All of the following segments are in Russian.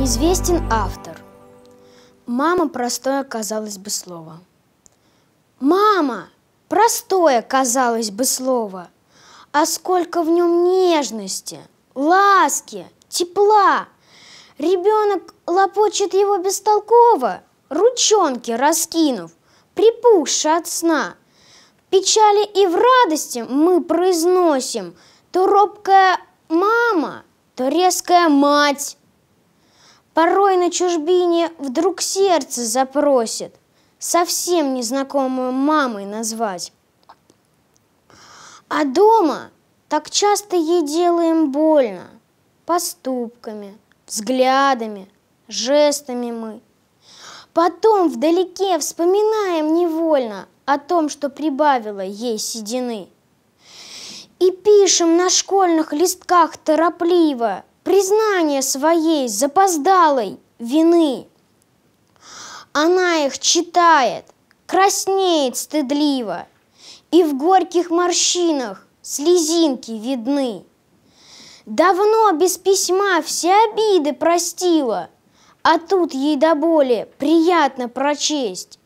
Неизвестен автор. Мама простое, казалось бы, слово. Мама! Простое, казалось бы, слово. А сколько в нем нежности, ласки, тепла. Ребенок лопочет его бестолково, ручонки раскинув, припухши от сна. В печали и в радости мы произносим то робкая мама, то резкая мать. Порой на чужбине вдруг сердце запросит совсем незнакомую мамой назвать. А дома так часто ей делаем больно поступками, взглядами, жестами мы. Потом вдалеке вспоминаем невольно о том, что прибавило ей седины. И пишем на школьных листках торопливо – признание своей запоздалой вины. Она их читает, краснеет стыдливо, И в горьких морщинах слезинки видны. Давно без письма все обиды простила, А тут ей до боли приятно прочесть.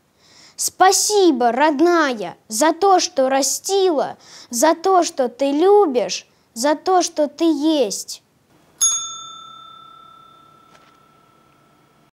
Спасибо, родная, за то, что растила, За то, что ты любишь, за то, что ты есть.